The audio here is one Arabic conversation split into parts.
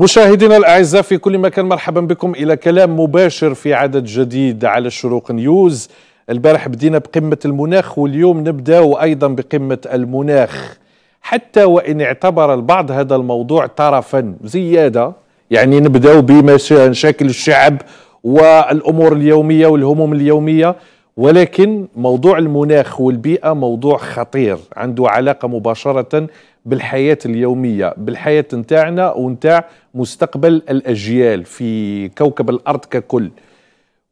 مشاهدينا الاعزاء في كل مكان مرحبا بكم الى كلام مباشر في عدد جديد على الشروق نيوز البارح بدينا بقمه المناخ واليوم نبدا ايضا بقمه المناخ حتى وان اعتبر البعض هذا الموضوع طرفا زياده يعني نبداو بمشاكل الشعب والامور اليوميه والهموم اليوميه ولكن موضوع المناخ والبيئه موضوع خطير عنده علاقه مباشره بالحياة اليومية بالحياة نتاعنا ونتاع مستقبل الأجيال في كوكب الأرض ككل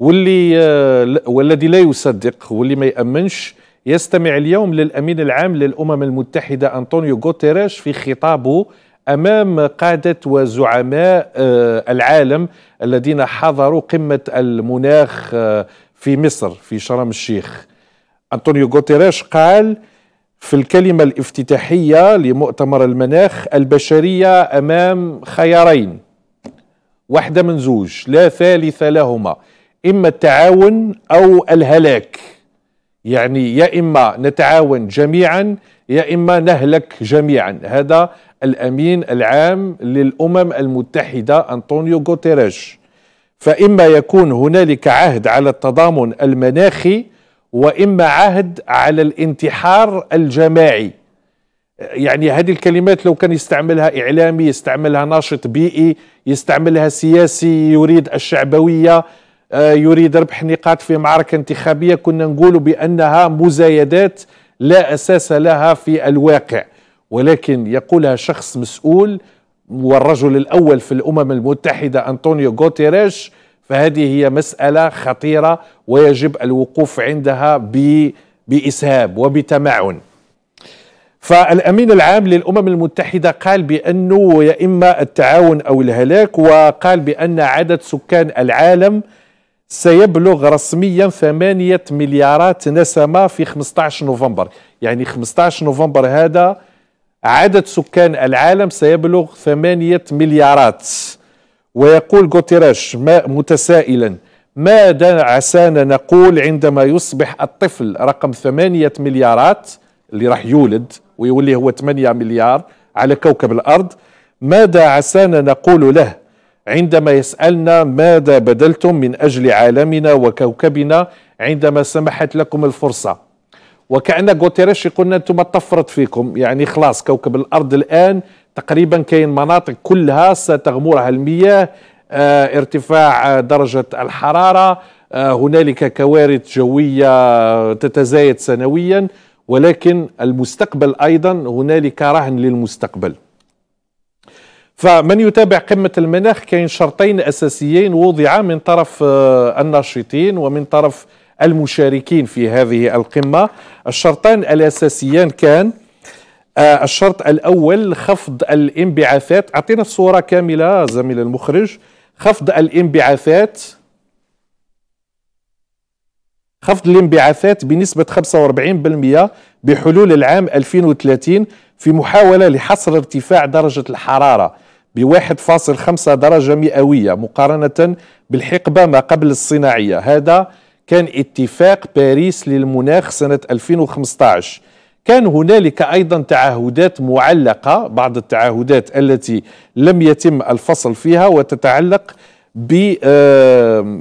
واللي آه، والذي لا يصدق واللي ما يأمنش يستمع اليوم للأمين العام للأمم المتحدة أنطونيو غوتيريش في خطابه امام قاده وزعماء آه، العالم الذين حضروا قمه المناخ آه، في مصر في شرم الشيخ انطونيو غوتيريش قال في الكلمة الافتتاحية لمؤتمر المناخ البشرية أمام خيارين واحدة من زوج لا ثالث لهما إما التعاون أو الهلاك يعني يا إما نتعاون جميعا يا إما نهلك جميعا هذا الأمين العام للأمم المتحدة أنطونيو غوتيريش فإما يكون هنالك عهد على التضامن المناخي واما عهد على الانتحار الجماعي يعني هذه الكلمات لو كان يستعملها اعلامي يستعملها ناشط بيئي يستعملها سياسي يريد الشعبويه آه، يريد ربح نقاط في معركه انتخابيه كنا نقول بانها مزايدات لا اساس لها في الواقع ولكن يقولها شخص مسؤول والرجل الاول في الامم المتحده انطونيو غوتيريش فهذه هي مسألة خطيرة ويجب الوقوف عندها بإسهاب وبتمعن فالامين العام للامم المتحده قال بانه يا اما التعاون او الهلاك وقال بان عدد سكان العالم سيبلغ رسميا 8 مليارات نسمه في 15 نوفمبر، يعني 15 نوفمبر هذا عدد سكان العالم سيبلغ 8 مليارات ويقول غوتيريش متسائلا ماذا عسانا نقول عندما يصبح الطفل رقم ثمانية مليارات اللي راح يولد ويولي هو 8 مليار على كوكب الأرض ماذا عسانا نقول له عندما يسألنا ماذا بذلتم من أجل عالمنا وكوكبنا عندما سمحت لكم الفرصة وكأن غوتيريش يقولنا أنتم طفرت فيكم يعني خلاص كوكب الأرض الآن تقريبا كاين مناطق كلها ستغمرها المياه آه، ارتفاع آه، درجة الحرارة آه، هنالك كوارث جوية تتزايد سنويا ولكن المستقبل أيضا هنالك رهن للمستقبل فمن يتابع قمة المناخ كاين شرطين أساسيين وضعا من طرف الناشطين ومن طرف المشاركين في هذه القمة الشرطان الأساسيان كان آه، الشرط الأول خفض الانبعاثات أعطينا الصورة كاملة زميل المخرج خفض الانبعاثات خفض الانبعاثات بنسبة 45% بحلول العام 2030 في محاولة لحصر ارتفاع درجة الحرارة ب 1.5 درجة مئوية مقارنة بالحقبة ما قبل الصناعية هذا كان اتفاق باريس للمناخ سنة 2015 كان هنالك أيضا تعهدات معلقة بعض التعهدات التي لم يتم الفصل فيها وتتعلق ب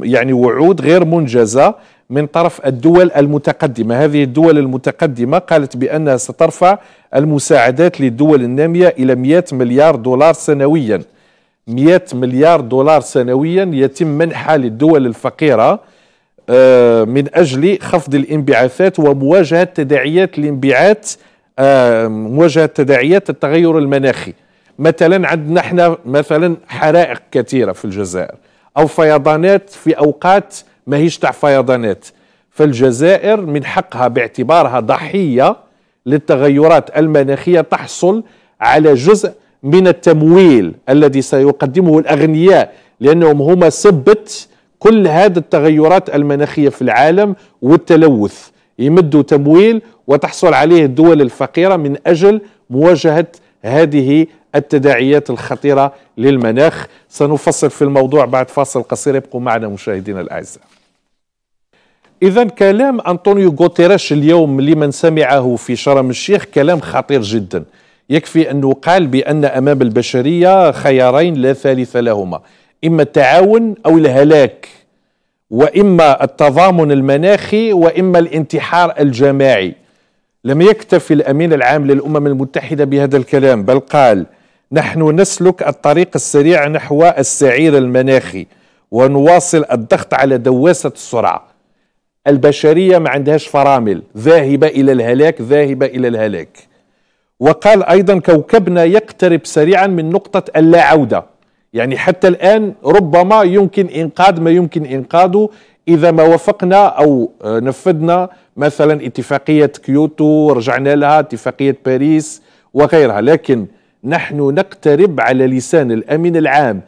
يعني وعود غير منجزة من طرف الدول المتقدمة هذه الدول المتقدمة قالت بأنها سترفع المساعدات للدول النامية إلى 100 مليار دولار سنويا 100 مليار دولار سنويا يتم منحها للدول الفقيرة آه، من أجل خفض الانبعاثات ومواجهة تداعيات الانبعاث آه، مواجهة تداعيات التغير المناخي مثلا عندنا احنا مثلا حرائق كثيرة في الجزائر أو فيضانات في أوقات ما هيش تاع فيضانات فالجزائر من حقها باعتبارها ضحية للتغيرات المناخية تحصل على جزء من التمويل الذي سيقدمه الأغنياء لأنهم هما سبت كل هذه التغيرات المناخية في العالم والتلوث يمدوا تمويل وتحصل عليه الدول الفقيرة من أجل مواجهة هذه التداعيات الخطيرة للمناخ سنفصل في الموضوع بعد فاصل قصير يبقوا معنا مشاهدينا الأعزاء إذا كلام أنطونيو غوتيريش اليوم لمن سمعه في شرم الشيخ كلام خطير جدا يكفي أنه قال بأن أمام البشرية خيارين لا ثالث لهما إما التعاون أو الهلاك وإما التضامن المناخي وإما الانتحار الجماعي لم يكتف الأمين العام للأمم المتحدة بهذا الكلام بل قال نحن نسلك الطريق السريع نحو السعير المناخي ونواصل الضغط على دواسة السرعة البشرية ما عندهاش فرامل ذاهبة إلى الهلاك ذاهبة إلى الهلاك وقال أيضا كوكبنا يقترب سريعا من نقطة اللا عودة يعني حتى الآن ربما يمكن إنقاذ ما يمكن إنقاذه إذا ما وفقنا أو آه، نفذنا مثلا اتفاقية كيوتو رجعنا لها اتفاقية باريس وغيرها لكن نحن نقترب على لسان الأمين العام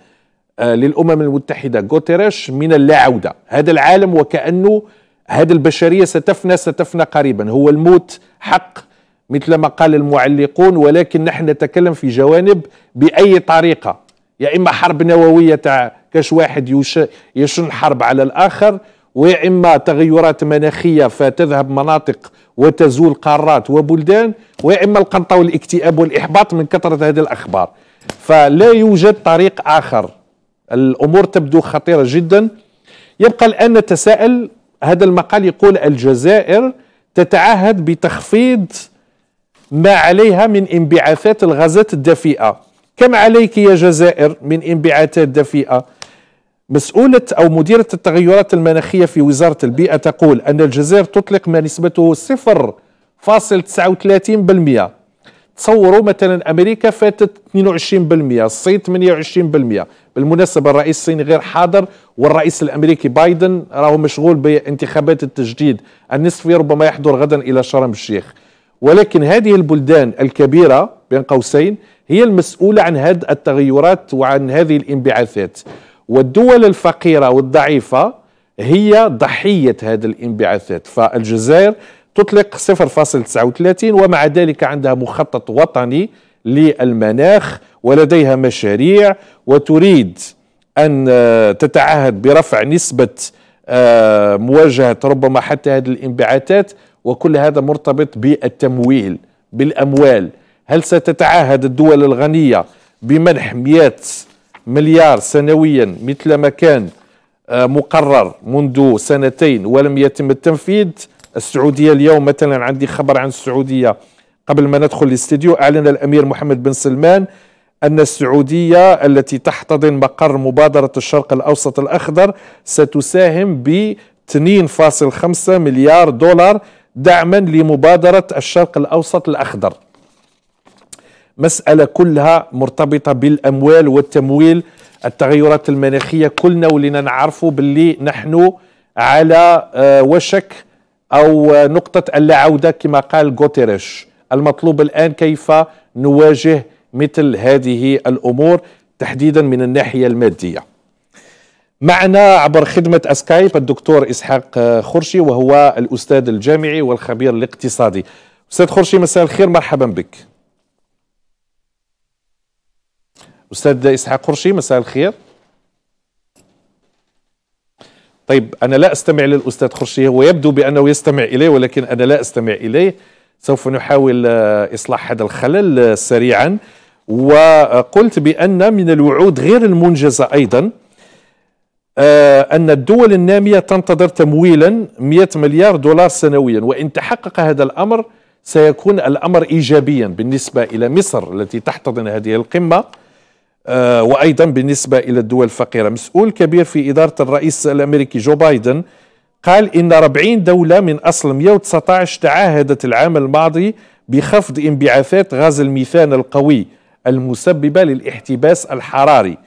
آه، للأمم المتحدة غوتيريش من اللا عودة هذا العالم وكأنه هذه البشرية ستفنى ستفنى قريبا هو الموت حق مثل ما قال المعلقون ولكن نحن نتكلم في جوانب بأي طريقة يا اما حرب نوويه تاع كاش واحد يشن حرب على الاخر ويا اما تغيرات مناخيه فتذهب مناطق وتزول قارات وبلدان ويا اما القنطه والاكتئاب والاحباط من كثره هذه الاخبار فلا يوجد طريق اخر الامور تبدو خطيره جدا يبقى الان نتساءل هذا المقال يقول الجزائر تتعهد بتخفيض ما عليها من انبعاثات الغازات الدفيئه كم عليك يا جزائر من انبعاثات دفيئة مسؤولة أو مديرة التغيرات المناخية في وزارة البيئة تقول أن الجزائر تطلق ما نسبته 0.39% تصوروا مثلا أمريكا فاتت 22% الصين 28% بالمناسبة الرئيس الصيني غير حاضر والرئيس الأمريكي بايدن راهو مشغول بانتخابات التجديد النصفي ربما يحضر غدا إلى شرم الشيخ ولكن هذه البلدان الكبيرة بين قوسين هي المسؤولة عن هذه التغيرات وعن هذه الانبعاثات والدول الفقيرة والضعيفة هي ضحية هذه الانبعاثات فالجزائر تطلق 0.39 ومع ذلك عندها مخطط وطني للمناخ ولديها مشاريع وتريد أن آه، تتعهد برفع نسبة آه، مواجهة ربما حتى هذه الانبعاثات وكل هذا مرتبط بالتمويل بالأموال هل ستتعهد الدول الغنية بمنح 100 مليار سنويا مثل ما كان آه، مقرر منذ سنتين ولم يتم التنفيذ السعودية اليوم مثلا عندي خبر عن السعودية قبل ما ندخل الاستديو أعلن الأمير محمد بن سلمان أن السعودية التي تحتضن مقر مبادرة الشرق الأوسط الأخضر ستساهم ب 2.5 مليار دولار دعما لمبادرة الشرق الأوسط الأخضر مسألة كلها مرتبطة بالأموال والتمويل التغيرات المناخية كلنا ولينا نعرفوا باللي نحن على آه، وشك أو آه، نقطة اللاعودة كما قال غوتيريش المطلوب الآن كيف نواجه مثل هذه الأمور تحديدا من الناحية المادية معنا عبر خدمة أسكايب الدكتور إسحاق آه، خرشي وهو الأستاذ الجامعي والخبير الاقتصادي أستاذ خرشي مساء الخير مرحبا بك أستاذ إسحاق قرشي مساء الخير طيب أنا لا أستمع للأستاذ قرشي هو يبدو بأنه يستمع إليه ولكن أنا لا أستمع إليه سوف نحاول آه، إصلاح هذا الخلل آه، سريعا وقلت بأن من الوعود غير المنجزة أيضا آه، أن الدول النامية تنتظر تمويلا 100 مليار دولار سنويا وإن تحقق هذا الأمر سيكون الأمر إيجابيا بالنسبة إلى مصر التي تحتضن هذه القمة آه، وأيضا بالنسبة إلى الدول الفقيرة مسؤول كبير في إدارة الرئيس الأمريكي جو بايدن قال إن 40 دولة من أصل 119 تعاهدت العام الماضي بخفض انبعاثات غاز الميثان القوي المسببة للاحتباس الحراري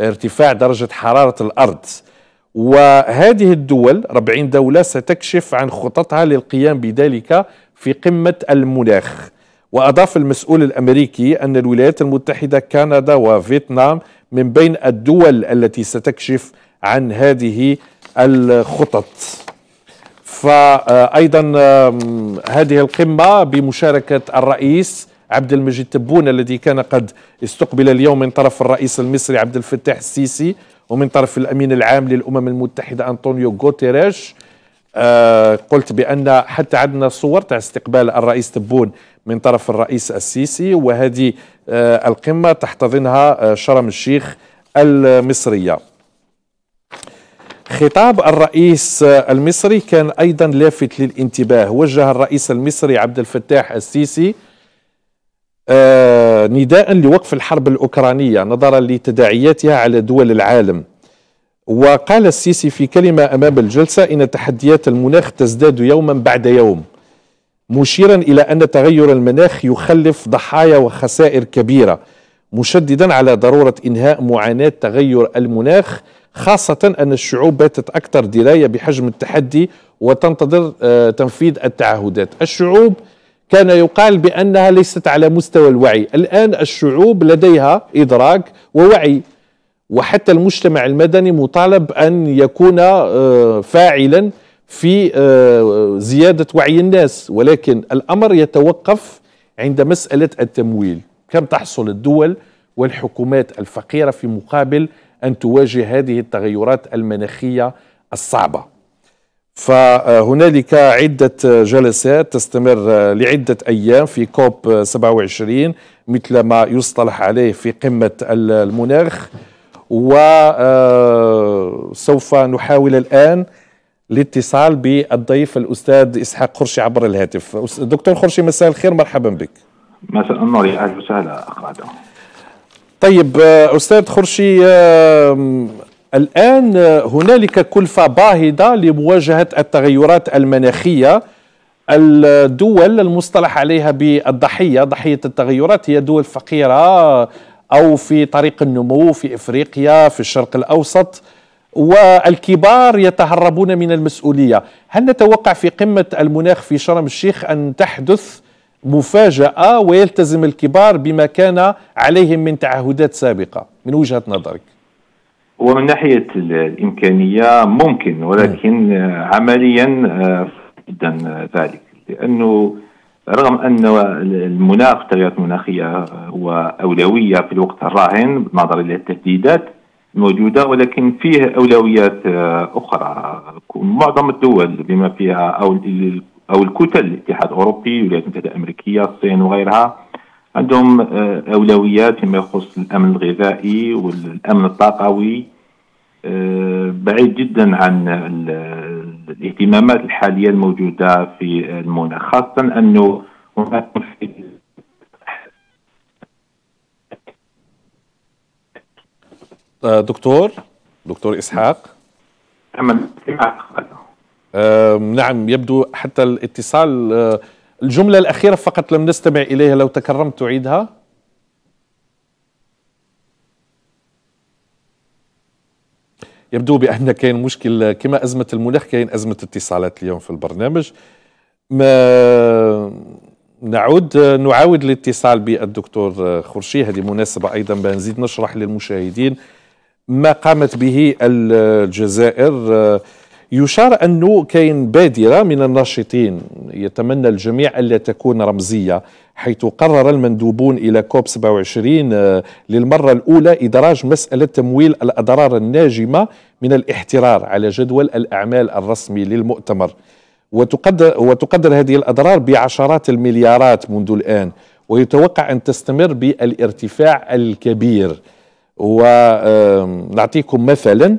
ارتفاع درجة حرارة الأرض وهذه الدول 40 دولة ستكشف عن خططها للقيام بذلك في قمة المناخ وأضاف المسؤول الأمريكي أن الولايات المتحدة كندا وفيتنام من بين الدول التي ستكشف عن هذه الخطط فأيضا هذه القمة بمشاركة الرئيس عبد المجيد تبون الذي كان قد استقبل اليوم من طرف الرئيس المصري عبد الفتاح السيسي ومن طرف الأمين العام للأمم المتحدة أنطونيو غوتيريش آه، قلت بأن حتى عندنا صور تاع استقبال الرئيس تبون من طرف الرئيس السيسي وهذه آه، القمة تحتضنها آه، شرم الشيخ المصرية خطاب الرئيس آه، المصري كان أيضا لافت للانتباه وجه الرئيس المصري عبد الفتاح السيسي نداء لوقف الحرب الأوكرانية نظرا لتداعياتها على دول العالم وقال السيسي في كلمة أمام الجلسة إن تحديات المناخ تزداد يوما بعد يوم مشيرا إلى أن تغير المناخ يخلف ضحايا وخسائر كبيرة مشددا على ضرورة إنهاء معاناة تغير المناخ خاصة أن الشعوب باتت أكثر دراية بحجم التحدي وتنتظر آه، تنفيذ التعهدات الشعوب كان يقال بأنها ليست على مستوى الوعي الآن الشعوب لديها إدراك ووعي وحتى المجتمع المدني مطالب أن يكون آه، فاعلا في آه، زيادة وعي الناس ولكن الأمر يتوقف عند مسألة التمويل كم تحصل الدول والحكومات الفقيرة في مقابل أن تواجه هذه التغيرات المناخية الصعبة فهنالك عدة جلسات تستمر لعدة أيام في كوب 27 مثل ما يصطلح عليه في قمة المناخ وسوف آه، نحاول الآن الاتصال بالضيف الاستاذ اسحاق خرشي عبر الهاتف دكتور خرشي مساء الخير مرحبا بك مساء النور يا اهلا وسهلا اخ طيب آه، استاذ خرشي الان آه، هنالك كلفه باهظه لمواجهه التغيرات المناخيه الدول المصطلح عليها بالضحيه ضحيه التغيرات هي دول فقيره آه، او في طريق النمو في افريقيا في الشرق الاوسط والكبار يتهربون من المسؤوليه هل نتوقع في قمه المناخ في شرم الشيخ ان تحدث مفاجاه ويلتزم الكبار بما كان عليهم من تعهدات سابقه من وجهه نظرك ومن ناحيه الامكانيه ممكن ولكن عمليا آه، جدا ذلك لانه رغم ان المناخ التغيرات المناخيه هو اولويه في الوقت الراهن بالنظر الى التهديدات موجودة ولكن فيه أولويات آه، أخرى معظم الدول بما فيها أو أو الكتل الاتحاد الأوروبي الولايات المتحدة الأمريكية الصين وغيرها عندهم آه، أولويات فيما يخص الأمن الغذائي والأمن الطاقوي آه، بعيد جدا عن الاهتمامات الحالية الموجودة في المناخ خاصة أنه هناك دكتور دكتور اسحاق تمام نعم يبدو حتى الاتصال آه، الجمله الاخيره فقط لم نستمع اليها لو تكرمت تعيدها يبدو بان كاين مشكل كما ازمه المناخ كاين ازمه اتصالات اليوم في البرنامج ما نعود نعاود الاتصال بالدكتور خرشي هذه مناسبه ايضا بنزيد نشرح للمشاهدين ما قامت به الجزائر يشار أنه كاين بادرة من الناشطين يتمنى الجميع ألا تكون رمزية حيث قرر المندوبون إلى كوب 27 آه، للمرة الأولى إدراج مسألة تمويل الأضرار الناجمة من الاحترار على جدول الأعمال الرسمي للمؤتمر وتقدر, وتقدر هذه الأضرار بعشرات المليارات منذ الآن ويتوقع أن تستمر بالارتفاع الكبير ونعطيكم مثلا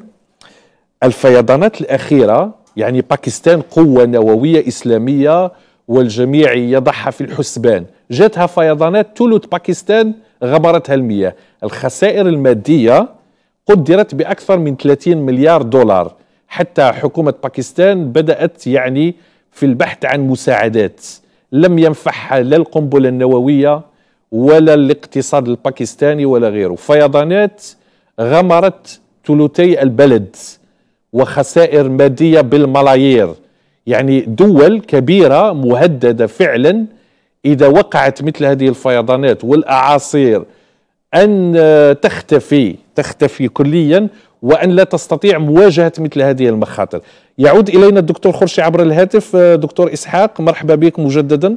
الفيضانات الأخيرة يعني باكستان قوة نووية إسلامية والجميع يضعها في الحسبان جاتها فيضانات ثلث باكستان غبرتها المياه الخسائر المادية قدرت بأكثر من 30 مليار دولار حتى حكومة باكستان بدأت يعني في البحث عن مساعدات لم ينفعها لا القنبلة النووية ولا الاقتصاد الباكستاني ولا غيره فيضانات غمرت ثلثي البلد وخسائر ماديه بالملايير يعني دول كبيره مهدده فعلا اذا وقعت مثل هذه الفيضانات والاعاصير ان تختفي تختفي كليا وان لا تستطيع مواجهه مثل هذه المخاطر. يعود الينا الدكتور خرشي عبر الهاتف دكتور اسحاق مرحبا بك مجددا.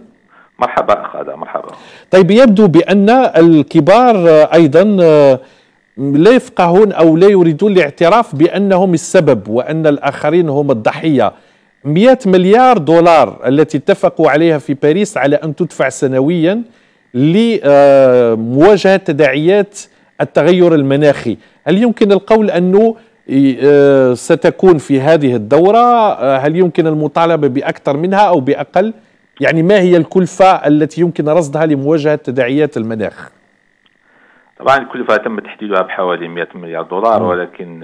مرحبا اخ ادم مرحبا طيب يبدو بان الكبار ايضا آه، لا يفقهون او لا يريدون الاعتراف بانهم السبب وان الاخرين هم الضحيه 100 مليار دولار التي اتفقوا عليها في باريس على ان تدفع سنويا لمواجهه تداعيات التغير المناخي هل يمكن القول انه آه، ستكون في هذه الدوره آه، هل يمكن المطالبه باكثر منها او باقل يعني ما هي الكلفة التي يمكن رصدها لمواجهة تداعيات المناخ؟ طبعا الكلفة تم تحديدها بحوالي 100 مليار دولار ولكن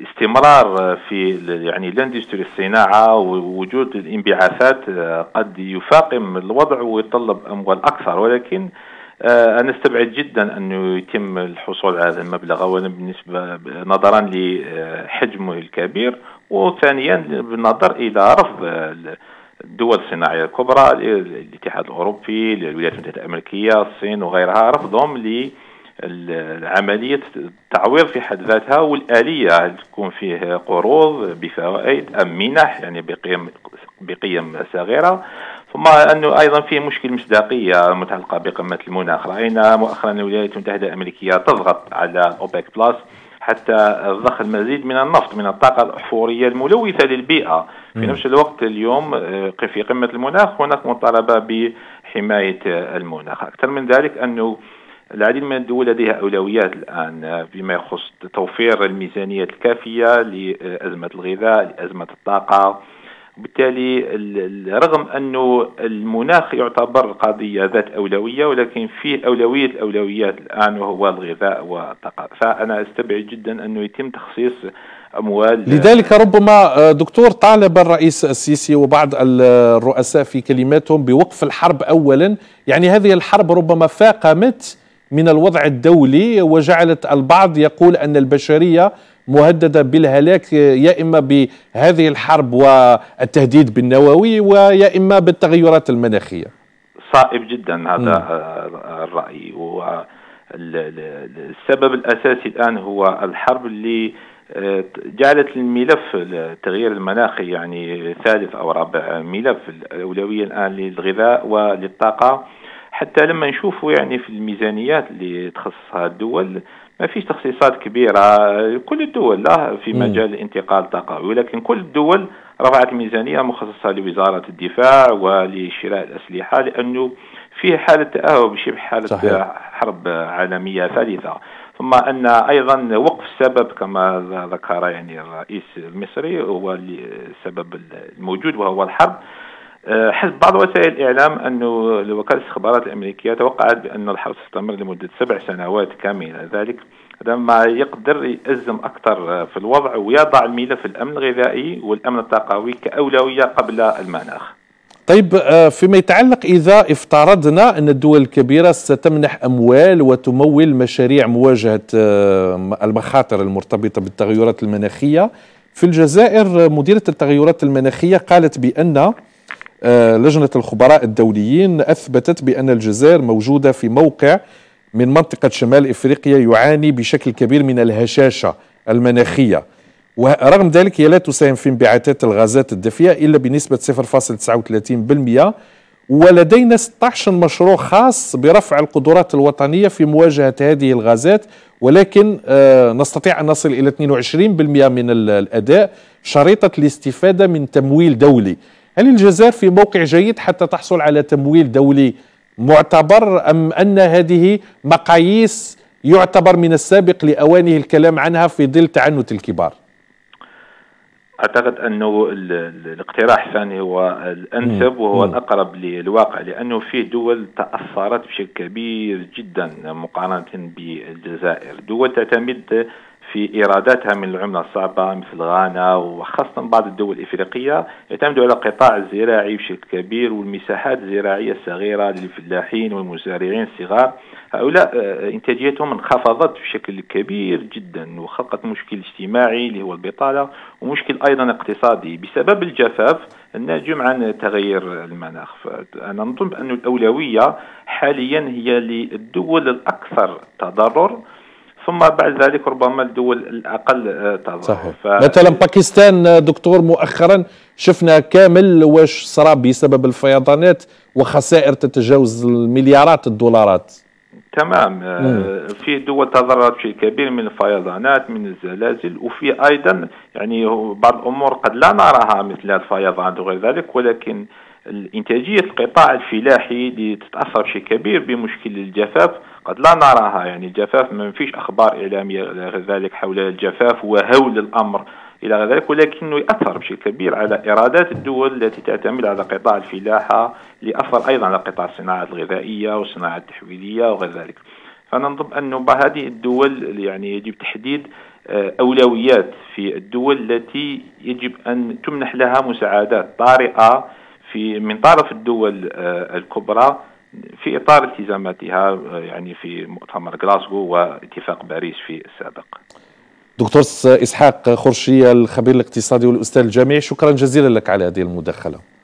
الاستمرار في يعني لاندستري الصناعة ووجود الانبعاثات قد يفاقم الوضع ويتطلب أموال أكثر ولكن آه، أنا استبعد جدا أنه يتم الحصول على هذا المبلغ أولا بالنسبة نظرا لحجمه الكبير وثانيا بالنظر إلى رفض الدول الصناعية الكبرى الاتحاد الأوروبي الولايات المتحدة الأمريكية الصين وغيرها رفضهم ل التعويض في حد ذاتها والآلية تكون فيه قروض بفوائد أم منح يعني بقيم بقيم صغيرة ثم أنه أيضا فيه مشكل مصداقية متعلقة بقمة المناخ رأينا مؤخرا الولايات المتحدة الأمريكية تضغط على أوبيك بلس حتى ضخ المزيد من النفط من الطاقة الأحفورية الملوثة للبيئة في نفس الوقت اليوم آه، في قمة المناخ هناك مطالبة بحماية آه، المناخ أكثر من ذلك أنه العديد من الدول لديها أولويات الآن فيما آه، يخص توفير الميزانية الكافية لأزمة الغذاء لأزمة الطاقة بالتالي رغم أنه المناخ يعتبر قضيه ذات أولوية ولكن في أولوية الأولويات الآن وهو الغذاء والطاقة فأنا أستبعد جدا أنه يتم تخصيص أموال لذلك ربما آه، دكتور طالب الرئيس السيسي وبعض الرؤساء في كلماتهم بوقف الحرب أولا يعني هذه الحرب ربما فاقمت من الوضع الدولي وجعلت البعض يقول أن البشرية مهددة بالهلاك يا إما بهذه الحرب والتهديد بالنووي ويا إما بالتغيرات المناخية صائب جدا هذا م. الرأي والسبب الأساسي الآن هو الحرب اللي آه، جعلت الملف التغيير المناخي يعني ثالث او رابع ملف الاولويه الان للغذاء وللطاقه حتى لما نشوفوا يعني في الميزانيات اللي تخصصها الدول ما فيش تخصيصات كبيره كل الدول لا في مجال انتقال الطاقه ولكن كل الدول رفعت ميزانيه مخصصه لوزاره الدفاع ولشراء الاسلحه لانه في حاله تاهب شبه حاله صحيح. حرب عالميه ثالثه ثم ان ايضا وقف السبب كما ذكر يعني الرئيس المصري هو السبب الموجود وهو الحرب آه، حسب بعض وسائل الإعلام أن وكالة الاستخبارات الأمريكية توقعت بأن الحرب تستمر لمدة سبع سنوات كاملة ذلك هذا ما يقدر يأزم أكثر في الوضع ويضع الملف الأمن الغذائي والأمن الطاقوي كأولوية قبل المناخ طيب آه، فيما يتعلق إذا افترضنا أن الدول الكبيرة ستمنح أموال وتمول مشاريع مواجهة آه، المخاطر المرتبطة بالتغيرات المناخية في الجزائر مديرة التغيرات المناخية قالت بأن آه، لجنة الخبراء الدوليين أثبتت بأن الجزائر موجودة في موقع من منطقة شمال إفريقيا يعاني بشكل كبير من الهشاشة المناخية ورغم ذلك هي لا تساهم في انبعاثات الغازات الدفيئة إلا بنسبة 0.39% ولدينا 16 مشروع خاص برفع القدرات الوطنية في مواجهة هذه الغازات ولكن آه، نستطيع أن نصل إلى 22% من الأداء شريطة الاستفادة من تمويل دولي هل الجزائر في موقع جيد حتى تحصل على تمويل دولي معتبر أم أن هذه مقاييس يعتبر من السابق لأوانه الكلام عنها في ظل تعنت الكبار اعتقد انه الاقتراح الثاني هو الانسب وهو الاقرب للواقع لانه فيه دول تاثرت بشكل كبير جدا مقارنه بالجزائر، دول تعتمد في ايراداتها من العمله الصعبه مثل غانا وخاصه بعض الدول الافريقيه يعتمدوا على القطاع الزراعي بشكل كبير والمساحات الزراعيه الصغيره للفلاحين والمزارعين الصغار هؤلاء آه، انتاجيتهم انخفضت بشكل كبير جدا وخلقت مشكل اجتماعي اللي هو البطاله ومشكل ايضا اقتصادي بسبب الجفاف الناجم عن تغير المناخ انا نظن بان الاولويه حاليا هي للدول الاكثر تضرر ثم بعد ذلك ربما الدول الاقل آه، تضرر صحيح ف... مثلا باكستان آه، دكتور مؤخرا شفنا كامل واش صرا بسبب الفيضانات وخسائر تتجاوز المليارات الدولارات تمام آه، مم. في دول تضررت بشيء كبير من الفيضانات من الزلازل وفي ايضا يعني بعض الامور قد لا نراها مثل الفيضانات وغير ذلك ولكن الانتاجيه القطاع الفلاحي اللي تتاثر بشيء كبير بمشكل الجفاف قد لا نراها يعني الجفاف ما فيش أخبار إعلامية ذلك حول الجفاف وهول الأمر إلى غير ذلك ولكنه يأثر بشكل كبير على إيرادات الدول التي تعتمد على قطاع الفلاحة لأثر أيضا على قطاع الصناعات الغذائية والصناعة التحويلية وغير ذلك فننظر أن هذه الدول يعني يجب تحديد آه، أولويات في الدول التي يجب أن تمنح لها مساعدات طارئة في من طرف الدول آه، الكبرى في اطار التزاماتها يعني في مؤتمر غلاسكو واتفاق باريس في السابق. دكتور اسحاق خرشية الخبير الاقتصادي والاستاذ الجامعي شكرا جزيلا لك على هذه المداخله.